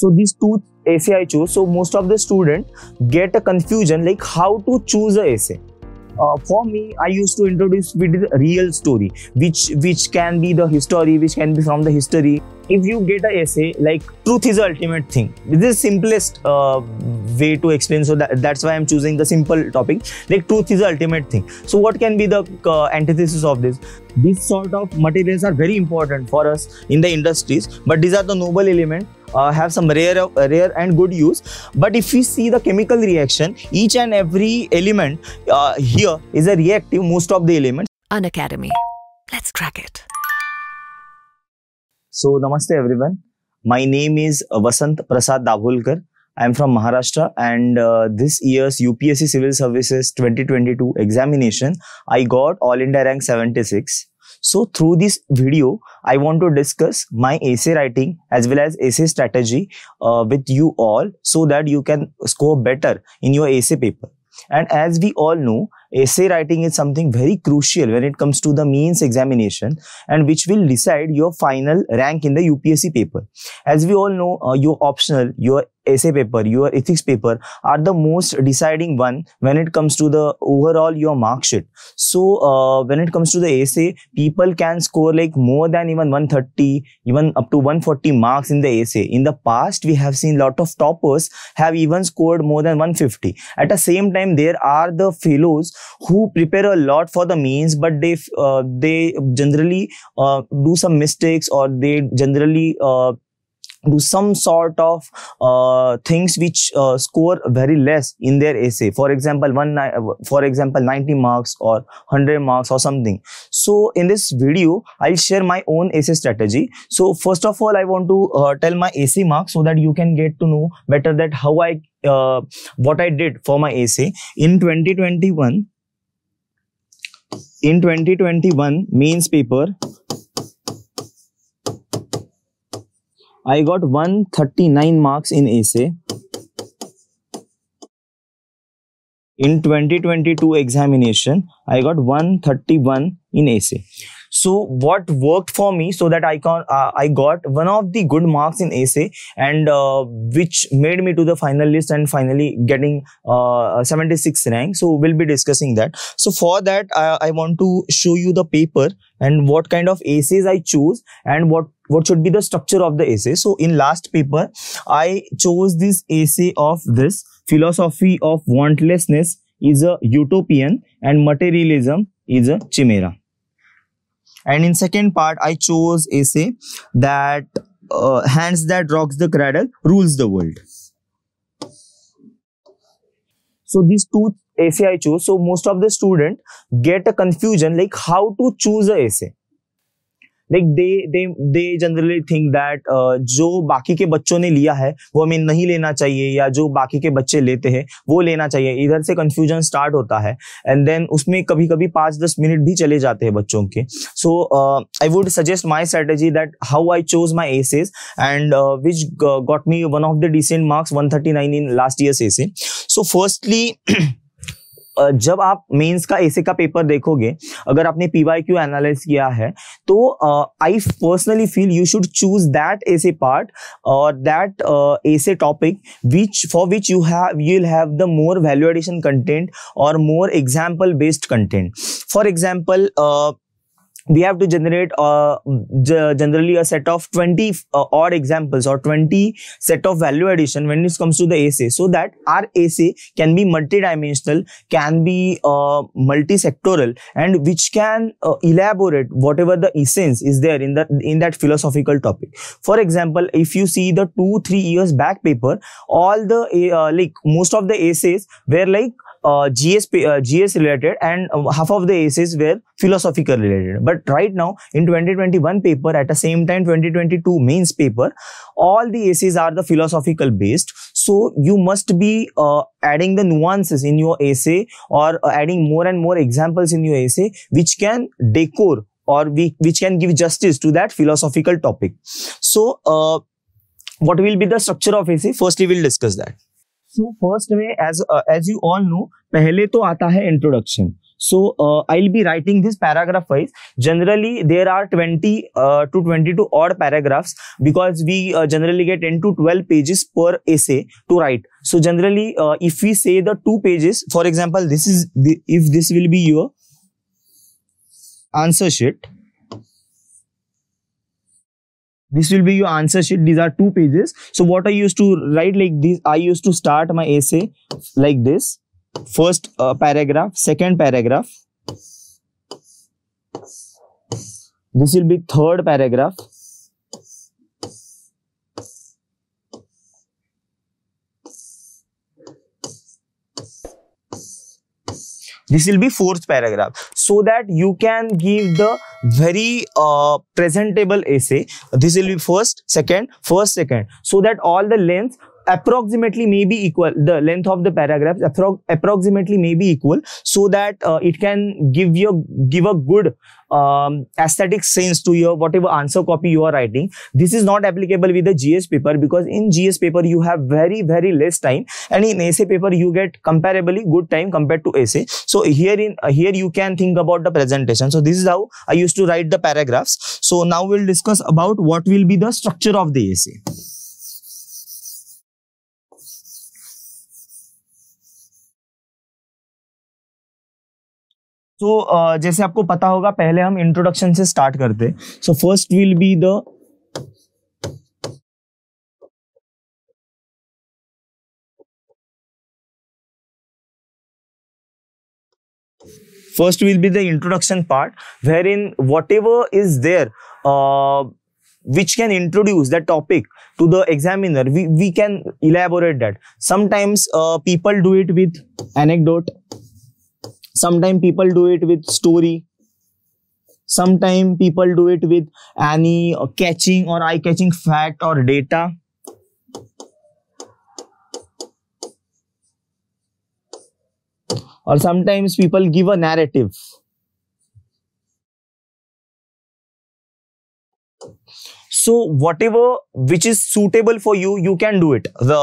so these two essay i choose so most of the student get a confusion like how to choose a essay uh, for me i used to introduce with the real story which which can be the history which can be from the history if you get an essay like truth is the ultimate thing this is simplest uh, way to explain so that, that's why i'm choosing the simple topic like truth is the ultimate thing so what can be the uh, antithesis of this these sort of materials are very important for us in the industries but these are the noble element uh, have some rare rare and good use but if we see the chemical reaction each and every element uh, here is a reactive most of the elements an academy let's crack it so namaste everyone my name is vasant prasad davolkar I am from Maharashtra and uh, this year's UPSC Civil Services 2022 examination, I got All India Rank 76. So through this video, I want to discuss my essay writing as well as essay strategy uh, with you all so that you can score better in your essay paper. And as we all know, essay writing is something very crucial when it comes to the means examination and which will decide your final rank in the UPSC paper. As we all know, uh, your optional, your essay paper, your ethics paper are the most deciding one when it comes to the overall your mark sheet. So uh, when it comes to the essay, people can score like more than even 130, even up to 140 marks in the essay. In the past, we have seen lot of toppers have even scored more than 150. At the same time, there are the fellows who prepare a lot for the mains, but they uh, they generally uh, do some mistakes or they generally uh, do some sort of uh, things which uh, score very less in their essay for example one uh, for example 90 marks or 100 marks or something so in this video i'll share my own essay strategy so first of all i want to uh, tell my essay marks so that you can get to know better that how i uh, what i did for my essay in 2021 in 2021 mains paper I got 139 marks in essay. In 2022 examination, I got 131 in essay. So what worked for me so that I, can, uh, I got one of the good marks in essay and uh, which made me to the final list and finally getting uh, 76 rank. So we'll be discussing that. So for that, I, uh, I want to show you the paper and what kind of essays I choose and what what should be the structure of the essay. So in last paper, I chose this essay of this philosophy of wantlessness is a utopian and materialism is a chimera. And in second part, I chose essay that uh, hands that rocks the cradle rules the world. So these two essay I chose. So most of the student get a confusion like how to choose a essay like they they they generally think that जो बाकी के बच्चों ने लिया है वो हमें नहीं लेना चाहिए या जो बाकी के बच्चे लेते हैं वो लेना चाहिए इधर से कंफ्यूजन स्टार्ट होता है एंड देन उसमें कभी कभी पाँच दस मिनट भी चले जाते हैं बच्चों के so I would suggest my strategy that how I chose my essays and which got me one of the decent marks one thirty nine in last years essay so firstly जब आप mains का एसे का paper देखोगे अगर आपने PY Q analyse किया है तो I personally feel you should choose that essay part और that essay topic which for which you have you will have the more value addition content और more example based content for example we have to generate uh, generally a set of 20 uh, odd examples or 20 set of value addition when it comes to the assay so that our assay can be multidimensional can be uh, multi-sectoral and which can uh, elaborate whatever the essence is there in the in that philosophical topic for example if you see the two three years back paper all the uh, like most of the essays were like uh, GS uh, GS related and half of the essays were philosophical related. But right now in 2021 paper at the same time 2022 mains paper, all the essays are the philosophical based. So you must be uh, adding the nuances in your essay or adding more and more examples in your essay which can decor or we, which can give justice to that philosophical topic. So uh, what will be the structure of essay? Firstly, we'll discuss that. So first में as as you all know पहले तो आता है introduction so I will be writing this paragraph wise generally there are twenty to twenty two odd paragraphs because we generally get ten to twelve pages पर essay to write so generally if we say say the two pages for example this is the, if this will be your this will be your answer sheet these are two pages so what i used to write like this i used to start my essay like this first uh, paragraph second paragraph this will be third paragraph This will be fourth paragraph so that you can give the very uh, presentable essay. This will be first, second, first, second so that all the length approximately may be equal the length of the paragraphs appro approximately may be equal so that uh, it can give your give a good um, aesthetic sense to your whatever answer copy you are writing this is not applicable with the gs paper because in gs paper you have very very less time and in essay paper you get comparably good time compared to essay so here in uh, here you can think about the presentation so this is how i used to write the paragraphs so now we'll discuss about what will be the structure of the essay तो जैसे आपको पता होगा पहले हम introduction से start करते so first will be the first will be the introduction part wherein whatever is there which can introduce the topic to the examiner we can elaborate that sometimes people do it with anecdote sometimes people do it with story sometimes people do it with any uh, catching or eye catching fact or data or sometimes people give a narrative so whatever which is suitable for you you can do it the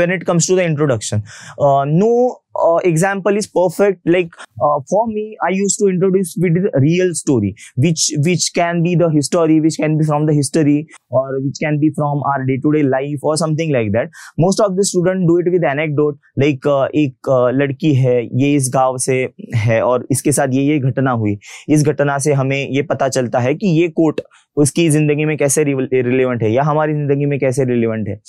when it comes to the introduction uh, no uh, example is perfect like uh, for me i used to introduce with the real story which which can be the history which can be from the history or which can be from our day-to-day life or something like that most of the student do it with anecdote like uh, ek uh, ladki hai ye is गांव se hai aur iske sath ye ye ghatna hui is ghatna se hame ye pata chalta hai ki ye quote uski zindagi mein kaise relevant hai ya hamari zindagi mein kaise relevant hai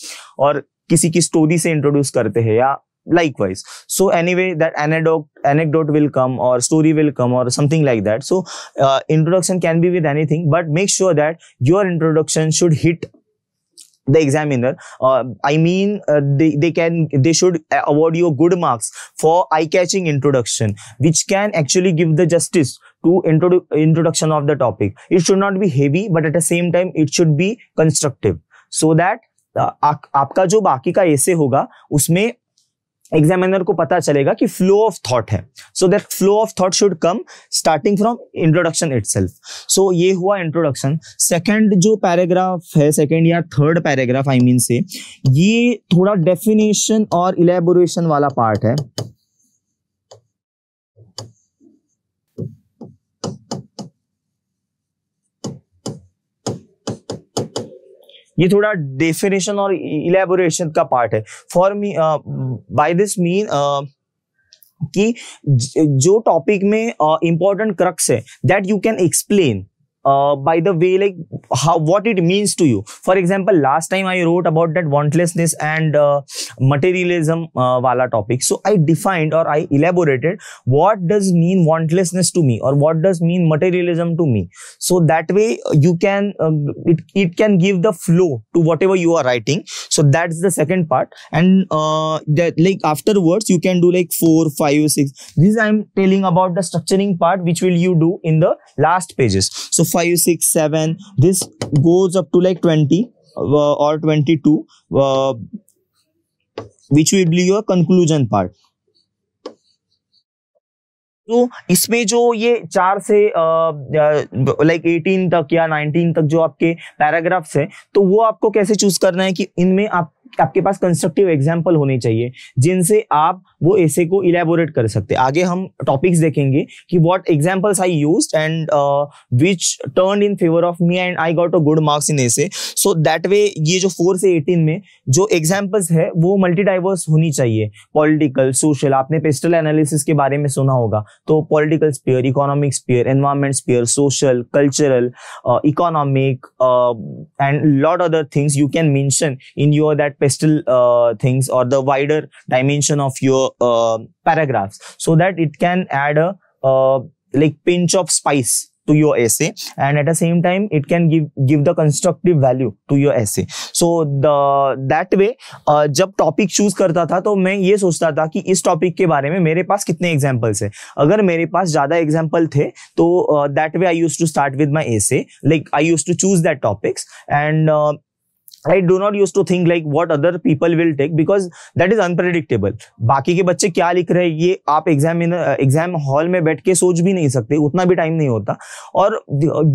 aur किसी की story से introduce करते हैं या likewise so anyway that anecdote anecdote will come or story will come or something like that so uh, introduction can be with anything but make sure that your introduction should hit the examiner uh, i mean uh, they, they can they should award you good marks for eye catching introduction which can actually give the justice to introdu introduction of the topic it should not be heavy but at the same time it should be constructive so that आपका जो बाकी का ऐसे होगा उसमें examiner को पता चलेगा कि फ्लो ऑफ थॉट है so that flow of thought should come starting from introduction it so ये हुआ इंट्रोडक्शन सेकेंड जो पैराग्राफ है सेकेंड या third paragraph I mean say ये थोड़ा डेफिनेशन और इलेबोरेशन वाला पार्ट है ये थोड़ा डेफिनेशन और इलेबोरेशन का पार्ट है for me by this mean कि जो टॉपिक में इंपॉर्टेंट uh, क्रक्स है that you can explain uh, by the way like how what it means to you for example last time i wrote about that wantlessness and uh, materialism uh, wala topic so i defined or i elaborated what does mean wantlessness to me or what does mean materialism to me so that way uh, you can uh, it, it can give the flow to whatever you are writing so that's the second part and uh, that like afterwards you can do like four five six this i'm telling about the structuring part which will you do in the last pages so 5 6 7 this goes up to like 20 uh, or 22 uh, which will be your conclusion part तो इसमें जो ये चार से like uh, 18 uh, तक या 19 तक जो आपके पैराग्राफ्स है तो वो आपको कैसे चूज करना है कि इनमें आप आपके पास कंस्ट्रक्टिव एग्जाम्पल होने चाहिए जिनसे आप वो ऐसे को इलेबोरेट कर सकते हैं आगे हम टॉपिक्स देखेंगे कि what examples I use and which turn in favour of me and I got a good marks in essay so that वे ये जो फोर से एटीन में जो एग्जाम्पल्स है वो मल्टी डाइवर्स होनी चाहिए पॉलिटिकल सोशल आपने पेस्टल एनालिसिस के बारे में सुना होगा तो political sphere economic sphere environment sphere social cultural economic and lot other things you can mention in your that PESTLE things और the wider dimension of your paragraphs so that it can add a uh, like pinch of spice to your essay and at the same time it can give give the constructive value to your essay so the that way uh, jab topic choose karta tha to main ye sochta tha ki is topic ke bare mein mere paas kitne examples hai agar mere paas zyada example the to uh, that way i used to start with my essay like i used to choose that topics and uh, I do not use to think like what other people will take because that is unpredictable बाकी के बच्चे क्या लिख रहे हैं ये आप exam exam hall में बैठ के सोच भी नहीं सकते उतना भी टाइम नहीं होता और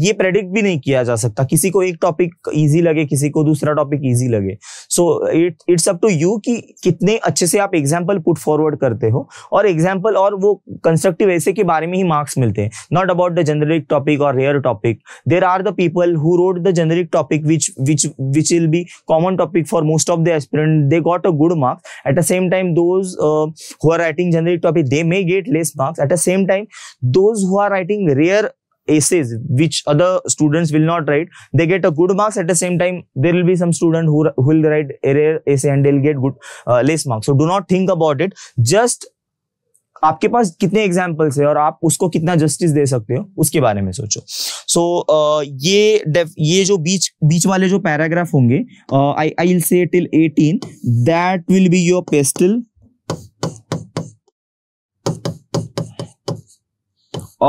ये प्रेडिक्ट भी नहीं किया जा सकता किसी को एक टॉपिक ईजी लगे किसी को दूसरा टॉपिक ईजी लगे so it it's up to you की कितने अच्छे से आप एग्जाम्पल पुट फॉरवर्ड करते हो और एग्जाम्पल और वो कंस्ट्रक्टिव ऐसे के बारे में ही मार्क्स मिलते हैं not about the generic topic और rare topic there are the people who wrote the generic topic which which which will be common topic for most of the aspirant they got a good mark at the same time those uh, who are writing generic topic they may get less marks at the same time those who are writing rare essays which other students will not write they get a good marks at the same time there will be some student who, who will write a rare essay and they'll get good uh, less marks so do not think about it just आपके पास कितने examples है और आप उसको कितना justice दे सकते हो उसके बारे में सोचो सो so, ये ये जो बीच बीच वाले जो पैराग्राफ होंगे I I say till eighteen that will be your PESTLE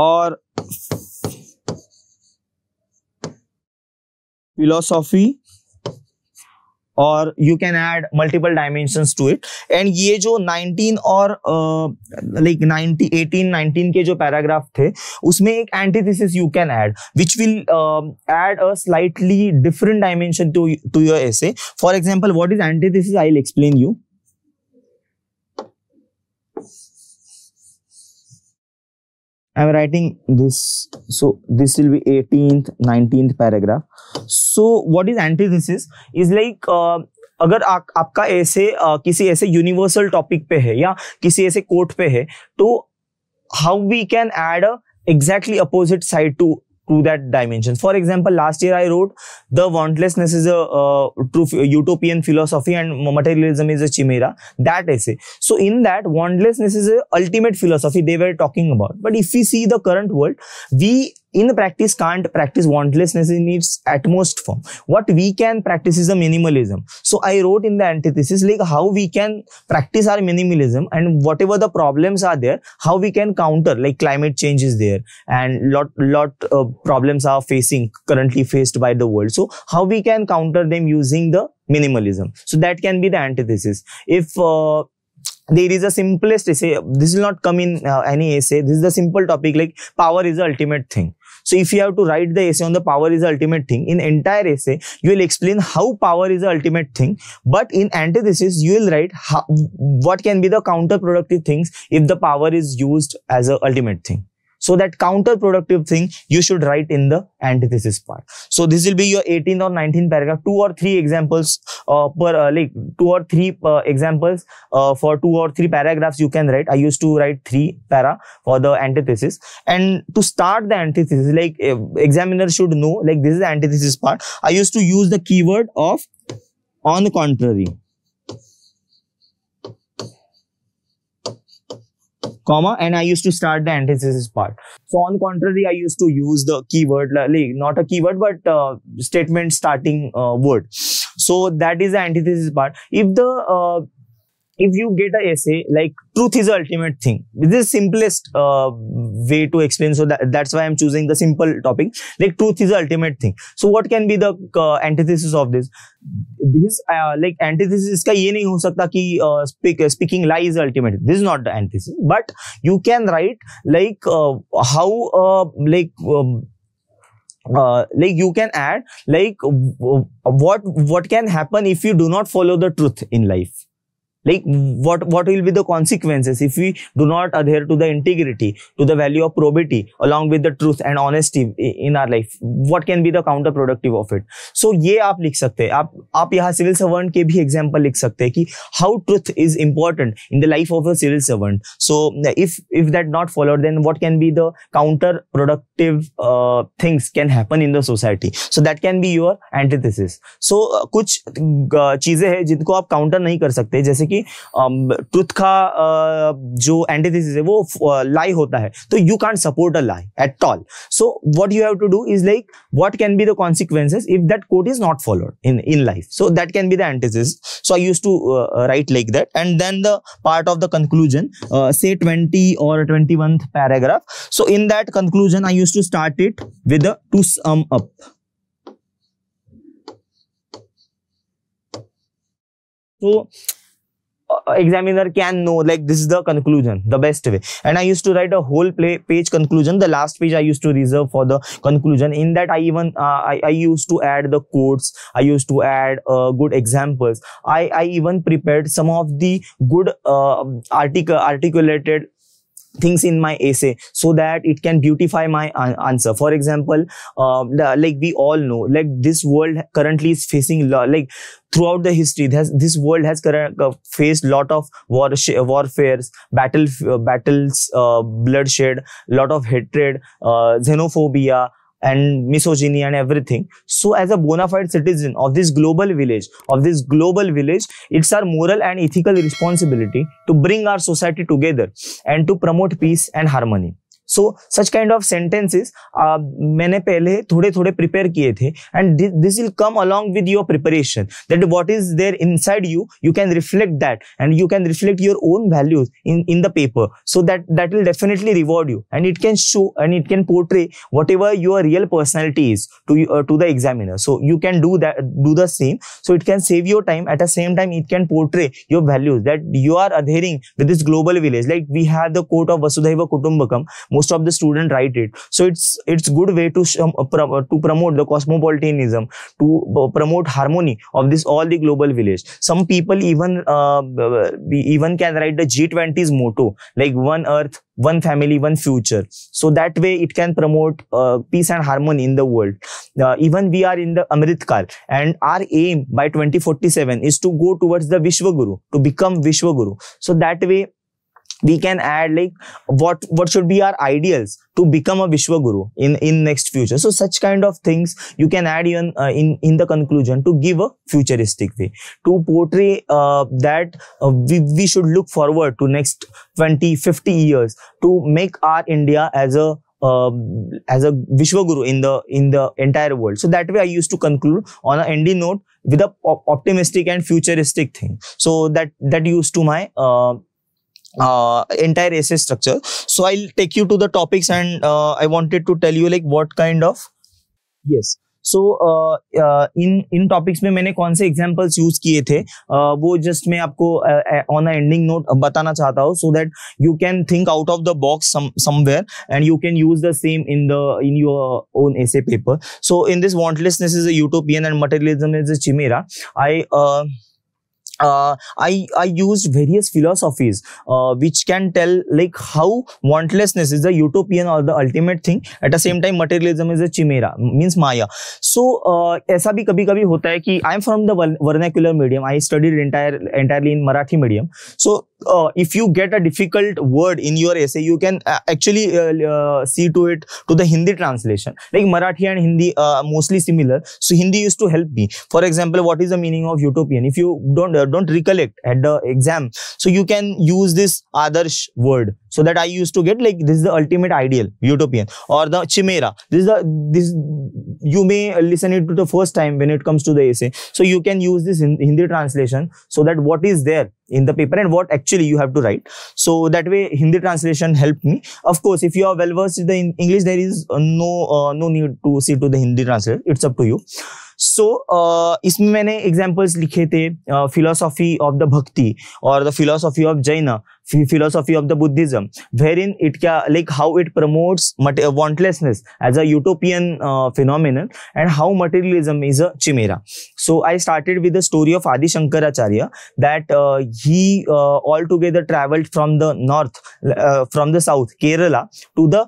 और फिलोसॉफी और you can add multiple dimension to it and ये जो 19 और लाइक एटीन नाइनटीन के जो पैराग्राफ थे उसमें एक antithesis you can add which will add a slightly different dimension to to your essay for example what is antithesis I will explain you i am writing this so this will be 18th 19th paragraph so what is antithesis is like uh, अगर आ, आपका ऐसे किसी ऐसे universal topic पे है या किसी ऐसे कोर्ट पे है तो how we can add exactly opposite side to to that dimension. For example, last year I wrote the wantlessness is a uh, true utopian philosophy and materialism is a chimera. That essay. So in that wantlessness is a ultimate philosophy they were talking about. But if we see the current world, we in the practice can't practice wantlessness in its utmost form. What we can practice is a minimalism. So I wrote in the antithesis like how we can practice our minimalism and whatever the problems are there, how we can counter like climate change is there and lot lot uh, problems are facing currently faced by the world. So how we can counter them using the minimalism. So that can be the antithesis. If uh, there is a simplest essay this will not come in uh, any essay this is the simple topic like power is the ultimate thing so if you have to write the essay on the power is the ultimate thing in entire essay you will explain how power is the ultimate thing but in antithesis you will write how, what can be the counterproductive things if the power is used as a ultimate thing so that counterproductive thing you should write in the antithesis part. So this will be your 18th or 19th paragraph, two or three examples uh, per uh, like two or three uh, examples uh, for two or three paragraphs you can write. I used to write three para for the antithesis and to start the antithesis like eh, examiner should know like this is the antithesis part. I used to use the keyword of on the contrary comma and I used to start the antithesis part. So on contrary, I used to use the keyword like not a keyword but uh, statement starting uh, word. So that is the antithesis part. If the uh, if you get a essay like truth is the ultimate thing, this is simplest uh, way to explain. So that, that's why I'm choosing the simple topic. Like truth is the ultimate thing. So what can be the uh, antithesis of this? This uh, like antithesis इसका ये नहीं हो सकता कि speak, speaking lies is ultimate. This is not the antithesis. But you can write like uh, how uh, like. Um, uh, like you can add like what what can happen if you do not follow the truth in life like what what will be the consequences if we do not adhere to the integrity to the value of probity along with the truth and honesty in our life what can be the counterproductive of it so ye aap likh sakte हैं aap आप यहाँ civil servant के भी example लिख सकते हैं कि how truth is important in the life of a civil servant so if if that not followed then what can be the counterproductive things can happen in the society so that can be your antithesis so कुछ uh, cheeze hai jinko aap counter nahi kar sakte jaise ki कि truth का जो antithesis है वो lie होता है तो you can't support a lie at all so what you have to do is like what can be the consequences if that quote is not followed in in life so that can be the antithesis so I use to write like that and then the part of the conclusion say twenty और twenty one paragraph so in that conclusion I use to start it with to sum up तो Uh, examiner can know like this is the conclusion the best way and i used to write a whole play page conclusion the last page i used to reserve for the conclusion in that i even uh, I, I used to add the quotes i used to add uh, good examples i i even prepared some of the good uh, article articulated things in my essay so that it can beautify my answer for example uh, the, like we all know like this world currently is facing like throughout the history this world has current, uh, faced lot of war warfares battle uh, battles bloodshed lot of hatred uh, xenophobia and misogyny and everything. So as a bona fide citizen of this global village, of this global village, it's our moral and ethical responsibility to bring our society together and to promote peace and harmony so such kind of sentences uh, मैंने पहले थोड़े थोड़े prepare किए थे and this, will come along with your preparation that what is there inside you you can reflect that and you can reflect your own values in in the paper so that that will definitely reward you and it can show and it can portray whatever your real personality is to uh, to the examiner so you can do that do the same so it can save your time at the same time it can portray your values that you are adhering with this global village like we have the quote of vasudhaiva kutumbakam most of the students write it so it's it's good way to uh, uh, to promote the cosmopolitanism to uh, promote harmony of this all the global village some people even uh, even can write the g20's motto like one earth one family one future so that way it can promote uh, peace and harmony in the world uh, even we are in the amrit kal and our aim by 2047 is to go towards the vishwaguru to become vishwaguru so that way we can add like what what should be our ideals to become a vishwa guru in in next future so such kind of things you can add even uh, in in the conclusion to give a futuristic way to portray uh, that uh, we, we should look forward to next 20 50 years to make our india as a um, as a Vishwa Guru in the in the entire world. So that way, I used to conclude on an ending note with a op optimistic and futuristic thing. So that that used to my uh, uh, entire essay structure. So I'll take you to the topics and uh, I wanted to tell you like what kind of yes. So in in topics में मैंने कौन से examples use किए थे uh, वो just मैं आपको on a ending note बताना चाहता हूँ so that you can think out of the box somewhere and you can use the same in the in your own essay paper so in this wantlessness is a utopian and materialism is a chimera I uh, I I used various philosophies uh, which can tell like how wantlessness is the utopian or the ultimate thing. At the same time, materialism is a chimera, means Maya. So uh, ऐसा भी कभी कभी होता है कि I am from the vernacular medium. I studied entire entirely in Marathi medium. So uh, if you get a difficult word in your essay, you can uh, actually uh, uh see to it to the Hindi translation. Like Marathi and Hindi are uh, mostly similar. So Hindi used to help me. For example, what is the meaning of utopian? If you don't uh, don't recollect at the exam, so you can use this Adarsh word so that i used to get like this is the ultimate ideal utopian or the chimera this is the this you may listen it to the first time when it comes to the essay so you can use this in hindi translation so that what is there in the paper and what actually you have to write so that way hindi translation helped me of course if you are well versed in the english there is uh, no uh, no need to see to the hindi translation it's up to you so uh, इसमें मैंने examples लिखे थे philosophy of the bhakti और the philosophy of Jain philosophy of the Buddhism wherein it क्या like how it promotes wantlessness as a utopian phenomenon and how materialism is a chimera so I started with the story of Adishankaracharya that he all together travelled from the north from the south Kerala to the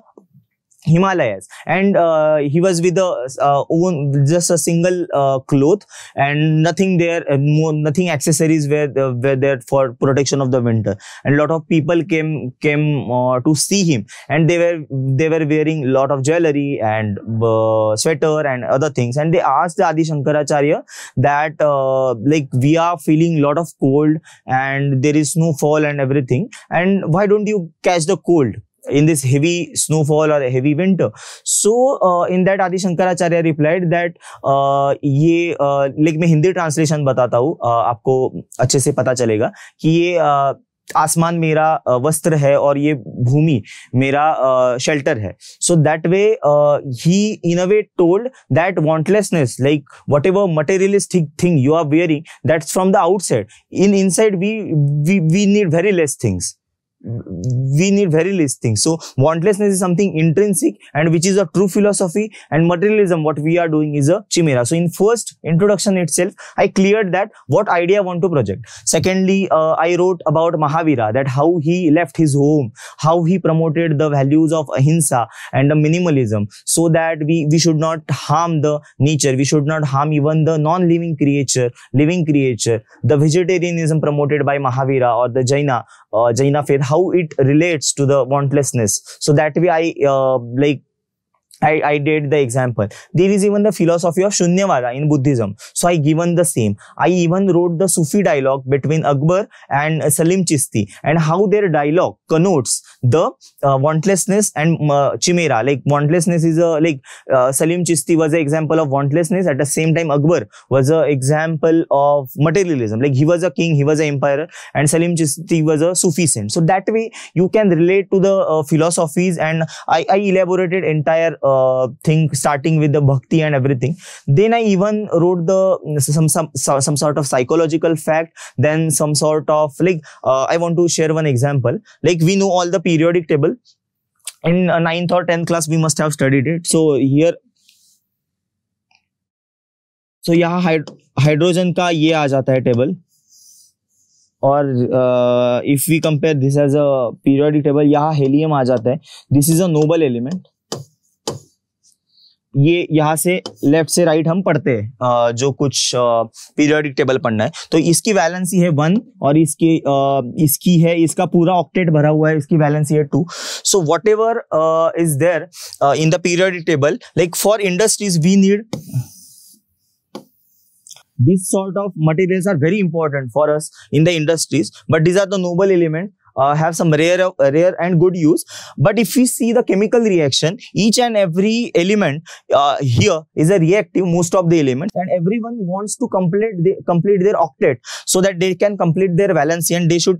Himalayas and uh, he was with uh, own, just a single uh, cloth and nothing there uh, nothing accessories were uh, were there for protection of the winter and lot of people came came uh, to see him and they were they were wearing lot of jewelry and sweater and other things and they asked the Adi Shankaracharya that like we are feeling lot of cold and there is no fall and everything and why don't you catch the cold in this heavy snowfall or a heavy winter. So uh, in that Adi Shankaracharya replied that uh, ye uh, like main hindi translation batata hu uh, aapko acche se pata chalega ki ye uh, आसमान मेरा वस्त्र है और ये भूमि मेरा shelter है so that way he in a way told that wantlessness like whatever materialistic thing you are wearing that's from the outside in inside we we we need very less things we need very less things. So wantlessness is something intrinsic and which is a true philosophy and materialism what we are doing is a chimera. So in first introduction itself, I cleared that what idea I want to project. Secondly, uh, I wrote about Mahavira that how he left his home, how he promoted the values of ahimsa and the minimalism so that we, we should not harm the nature. We should not harm even the non-living creature, living creature, the vegetarianism promoted by Mahavira or the Jaina, uh, Jaina faith how it relates to the wantlessness so that way i uh, like I, I did the example. There is even the philosophy of Shunyavada in Buddhism. So I given the same. I even wrote the Sufi dialogue between Akbar and Salim Chisti and how their dialogue connotes the uh, wantlessness and uh, chimera. Like wantlessness is a, like uh, Salim Chisti was an example of wantlessness. At the same time, Akbar was an example of materialism. Like he was a king, he was an emperor and Salim Chisti was a Sufi saint. So that way you can relate to the uh, philosophies and I, I elaborated entire uh, uh, thing starting with the bhakti and everything then i even wrote the some some some sort of psychological fact then some sort of like uh, i want to share one example like we know all the periodic table in 9th or 10th class we must have studied it so here so यहाँ hydrogen का ये आ जाता है table और if we compare this as a periodic table यहाँ helium आ जाता है this is a noble element ये यहाँ से लेफ्ट से राइट हम पढ़ते हैं जो कुछ पीरियोडिक टेबल पढ़ना है तो इसकी वैलेंसी है वन और इसकी इसकी है इसका पूरा ऑक्टेट भरा हुआ है इसकी वैलेंसी है two so whatever is there in the periodic table like for industries we need this sort of material are very important for us in the industries but these are the noble element uh, have some rare rare and good use but if we see the chemical reaction each and every element uh, here is a reactive most of the elements and everyone wants to complete the, complete their octet so that they can complete their valency and they should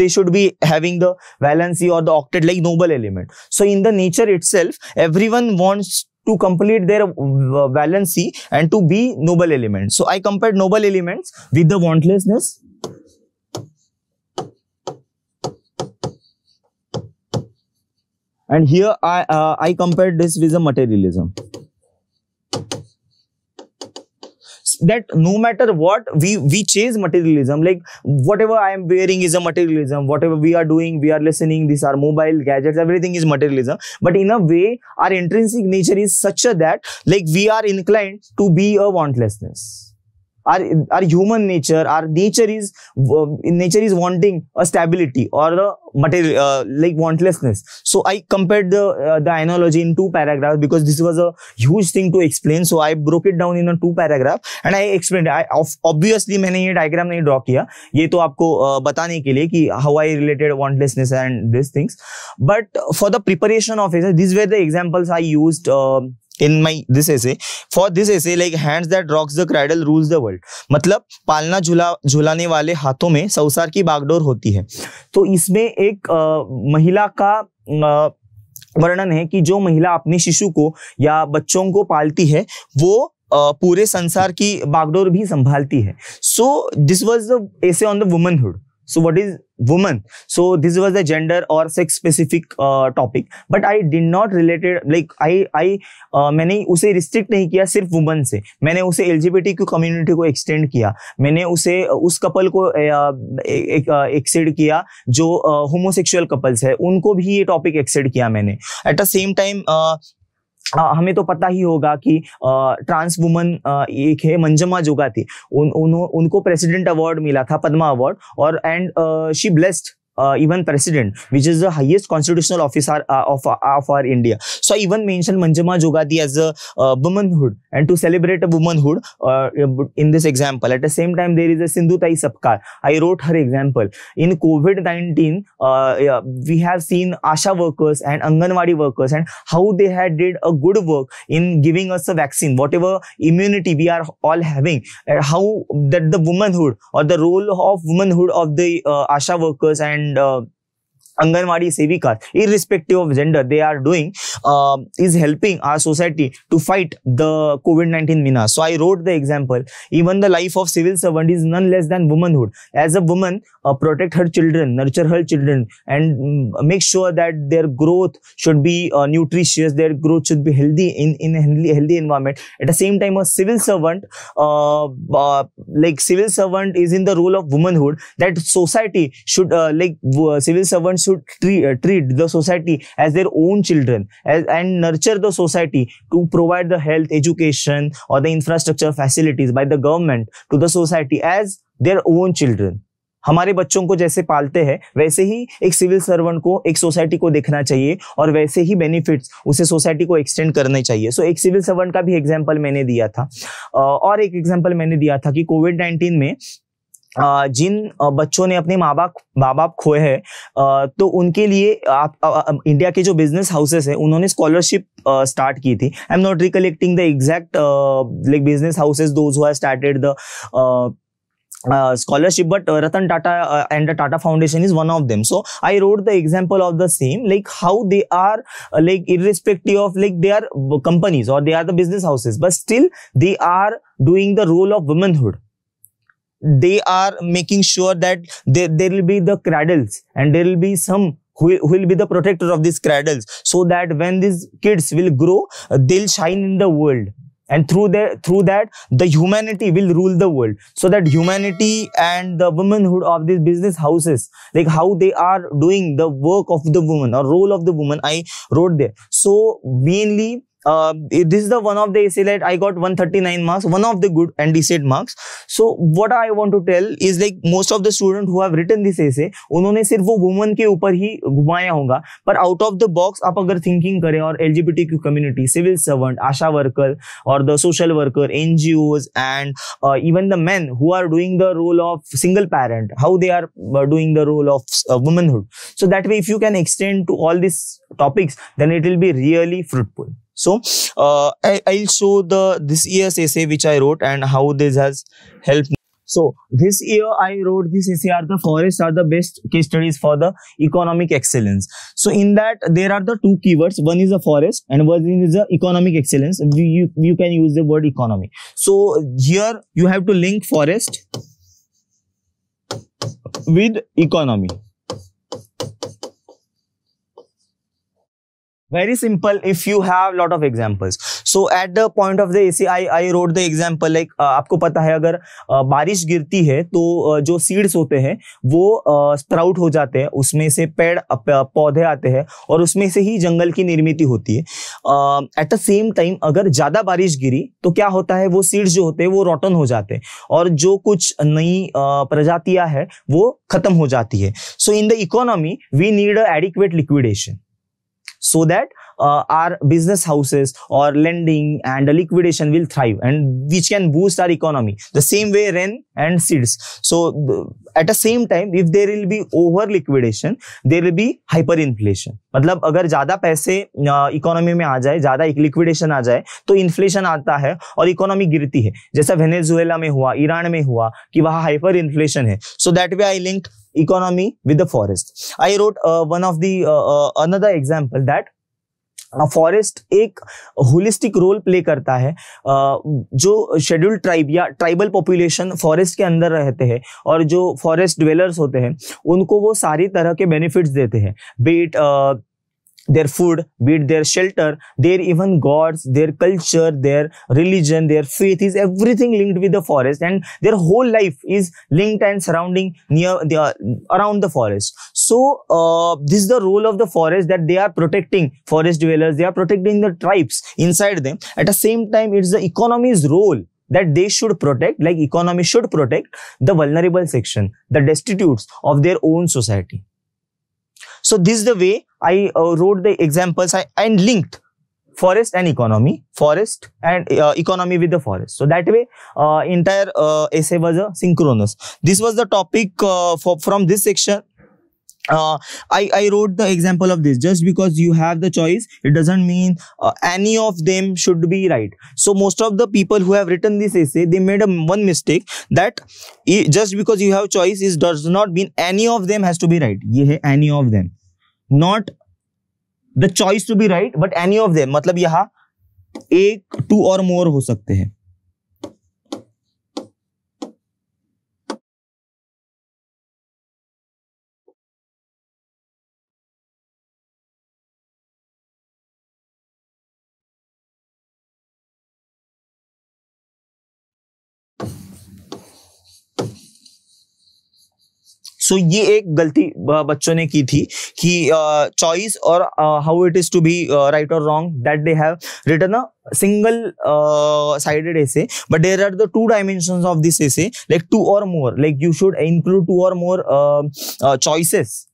they should be having the valency or the octet like noble element so in the nature itself everyone wants to complete their valency and to be noble elements. So I compared noble elements with the wantlessness and here I uh, I compared this with the materialism that no matter what we we chase materialism like whatever i am wearing is a materialism whatever we are doing we are listening these are mobile gadgets everything is materialism but in a way our intrinsic nature is such a that like we are inclined to be a wantlessness our our human nature our nature is uh, nature is wanting a stability or a material uh, like wantlessness so i compared the uh, the analogy in two paragraphs because this was a huge thing to explain so i broke it down in a two paragraph and i explained i obviously मैंने ये diagram नहीं draw किया ये तो आपको uh, बताने के लिए कि how I related wantlessness and this things but for the preparation of this where the examples I used in my this essay for this essay like hands that rocks the cradle rules the world मतलब पालना झुला झुलाने वाले हाथों में संसार की बागडोर होती है तो इसमें एक आ, महिला का आ, वर्णन है कि जो महिला अपने शिशु को या बच्चों को पालती है वो पूरे संसार की बागडोर भी संभालती है so this was the essay on the womanhood so what is woman so this was the gender or sex specific uh, topic but i did not related like i i uh, मैंने उसे restrict नहीं किया सिर्फ woman से मैंने उसे LGBT की community को एक्सटेंड किया मैंने उसे uh, उस कपल को uh, एक्सेड uh, किया जो होमोसेक्सुअल कपल्स है उनको भी ये टॉपिक एक्सेड किया मैंने at the same time ah, हमें तो पता ही होगा कि ट्रांस वुमन एक है मंजमा जोगा थी उन, उन, उनको प्रेसिडेंट अवार्ड मिला था पद्मा अवार्ड और and she blessed even president which is the highest constitutional officer of our India so I even mention Manjamma Jogati as a womanhood and to celebrate a womanhood in this example at the same time there is a Sindhutai Sapkal I wrote her example in Covid nineteen we have seen ASHA workers and anganwadi workers and how they had did a good work in giving us a vaccine whatever immunity we are all having how that the womanhood और the role of womanhood of the ASHA workers and Anganwadi Sevikar, irrespective of gender, they are doing uh, is helping our society to fight the COVID-19 mina. So I wrote the example. Even the life of civil servant is none less than womanhood. As a woman, uh, protect her children, nurture her children, and um, make sure that their growth should be uh, nutritious. Their growth should be healthy in in a healthy, healthy environment. At the same time, a civil servant, uh, uh, like civil servant, is in the role of womanhood. That society should uh, like civil servants should treat, treat the society as their own children as, and nurture the society to provide the health, education, or the infrastructure facilities by the government to the society as their own children. हमारे बच्चों को जैसे पालते हैं वैसे ही एक civil servant को एक सोसाइटी को देखना चाहिए और वैसे ही बेनिफिट्स उसे सोसाइटी को एक्सटेंड करने चाहिए सो so, एक सिविल सर्वेंट का भी एग्जांपल मैंने दिया था और एक एग्जांपल मैंने दिया था कि कोविड नाइन्टीन में जिन बच्चों ने अपने माँ बाप माँ बाप खोए हैं तो उनके लिए आप इंडिया के जो बिजनेस हाउसेस हैं उन्होंने स्कॉलरशिप स्टार्ट की थी I am not recollecting the exact like business houses though started the scholarship but Ratan Tata and Tata Foundation is one of them so I wrote the example of the same like how they are like irrespective of like they are companies और they are the business houses but still they are doing the role of womanhood they are making sure that there will be the cradles and there will be some who will be the protector of these cradles so that when these kids will grow they'll shine in the world and through their through that the humanity will rule the world so that humanity and the womanhood of these business houses like how they are doing the work of the woman or role of the woman i wrote there so mainly uh, this is the one of the essay that I got 139 marks one of the good and decent marks so what I want to tell is like most of the students who have written this essay उन्होंने सिर्फ वो woman के ऊपर ही घुमाया होगा but out of the box आप अगर thinking करें और LGBTQ community, civil servant, servant ASHA worker और social worker, NGOs and uh, even the men who are doing the role of single parent how they are doing the role of uh, womanhood so that way if you can extend to all these topics then it will be really fruitful So uh, I, will show the this year's essay which I wrote and how this has helped. So this year I wrote this essay are the forests are the best case studies for the economic excellence. So in that there are the two keywords. One is the forest and one is the economic excellence. You, you, you can use the word economy. So here you have to link forest with economy. very simple if you have lot of examples so at the point of the AC I I wrote the example like uh, आपको पता है अगर uh, बारिश गिरती है तो uh, जो seeds होते हैं वो स्प्राउट uh, हो जाते हैं उसमें से पेड़ पौधे आते हैं और उसमें से ही जंगल की निर्मित होती है एट द सेम टाइम अगर ज़्यादा बारिश गिरी तो क्या होता है वो सीड्स जो होते हैं वो रोटन हो जाते हैं और जो कुछ नई uh, प्रजातियां है वो खत्म हो जाती है so in the economy we need a adequate liquidation so that uh, our business houses or lending and liquidation will thrive and which can boost our economy the same way rain and seeds so at the same time if there will be over liquidation there will be hyperinflation मतलब अगर ज्यादा पैसे economy में आ जाए ज्यादा liquidation आ जाए तो inflation आता है और इकोनॉमी गिरती है जैसा वेनेजुएला में हुआ ईरान में हुआ कि वहां हाइपर इन्फ्लेशन है so that way I link economy with the forest. I wrote uh, one of the uh, uh another example that forest uh, एक होलिस्टिक रोल प्ले करता है uh, जो शेड्यूल्ड ट्राइब या ट्राइबल पॉपुलेशन फॉरेस्ट के अंदर रहते हैं और जो फॉरेस्ट ड्वेलर्स होते हैं उनको वो सारी तरह के बेनिफिट्स देते हैं but their food, be it their shelter, their even gods, their culture, their religion, their faith is everything linked with the forest and their whole life is linked and surrounding near the, uh, around the forest. So uh, this is the role of the forest that they are protecting forest dwellers, they are protecting the tribes inside them. At the same time, it's the economy's role that they should protect, like economy should protect the vulnerable section, the destitutes of their own society. So this is the way I uh, wrote the examples I, and linked forest and economy, forest and uh, economy with the forest. So that way, uh, entire uh, essay was uh, synchronous. This was the topic uh, for, from this section. Uh, I, I wrote the example of this just because you have the choice it doesn't mean uh, any of them should be right so most of the people who have written this essay they made a one mistake that just because you have choice is does not mean any of them has to be right ye hai any of them not the choice to be right but any of them मतलब यहां एक to or मोर हो सकते हैं सो so, ये एक गलती बच्चों ने की थी कि चॉइस और how it is to be right or wrong that they have written a single sided essay but there are the two dimension of this essay like two or more like you should include two or more choices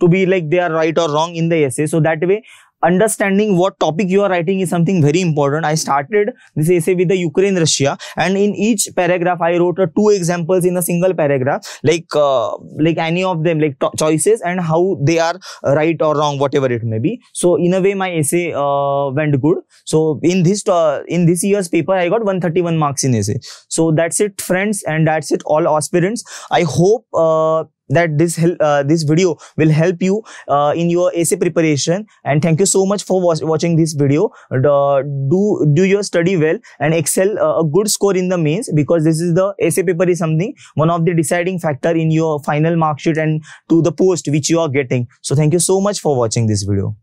to be like they are right or wrong in the essay so that way understanding what topic you are writing is something very important. I started this essay with the Ukraine Russia and in each paragraph I wrote uh, two examples in a single paragraph like uh, like any of them like choices and how they are right or wrong whatever it may be. So in a way my essay uh, went good. So in this uh, in this year's paper I got 131 marks in essay. So that's it friends and that's it all aspirants. I hope uh, that this uh, this video will help you uh, in your AC preparation and thank you so much for wa watching this video uh, do do your study well and excel uh, a good score in the mains because this is the AC paper is something one of the deciding factor in your final mark sheet and to the post which you are getting so thank you so much for watching this video